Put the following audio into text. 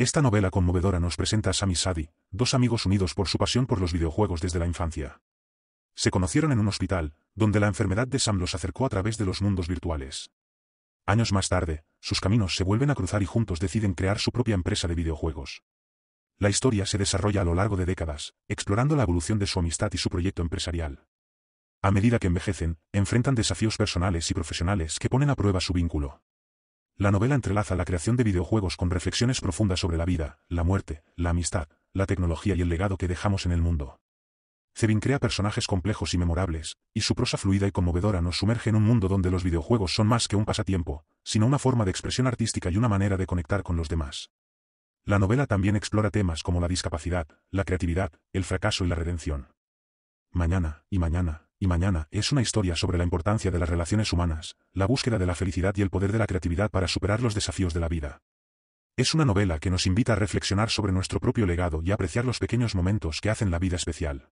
Esta novela conmovedora nos presenta a Sam y Sadie, dos amigos unidos por su pasión por los videojuegos desde la infancia. Se conocieron en un hospital, donde la enfermedad de Sam los acercó a través de los mundos virtuales. Años más tarde, sus caminos se vuelven a cruzar y juntos deciden crear su propia empresa de videojuegos. La historia se desarrolla a lo largo de décadas, explorando la evolución de su amistad y su proyecto empresarial. A medida que envejecen, enfrentan desafíos personales y profesionales que ponen a prueba su vínculo. La novela entrelaza la creación de videojuegos con reflexiones profundas sobre la vida, la muerte, la amistad, la tecnología y el legado que dejamos en el mundo. Zevin crea personajes complejos y memorables, y su prosa fluida y conmovedora nos sumerge en un mundo donde los videojuegos son más que un pasatiempo, sino una forma de expresión artística y una manera de conectar con los demás. La novela también explora temas como la discapacidad, la creatividad, el fracaso y la redención. Mañana, y mañana, y mañana es una historia sobre la importancia de las relaciones humanas, la búsqueda de la felicidad y el poder de la creatividad para superar los desafíos de la vida. Es una novela que nos invita a reflexionar sobre nuestro propio legado y a apreciar los pequeños momentos que hacen la vida especial.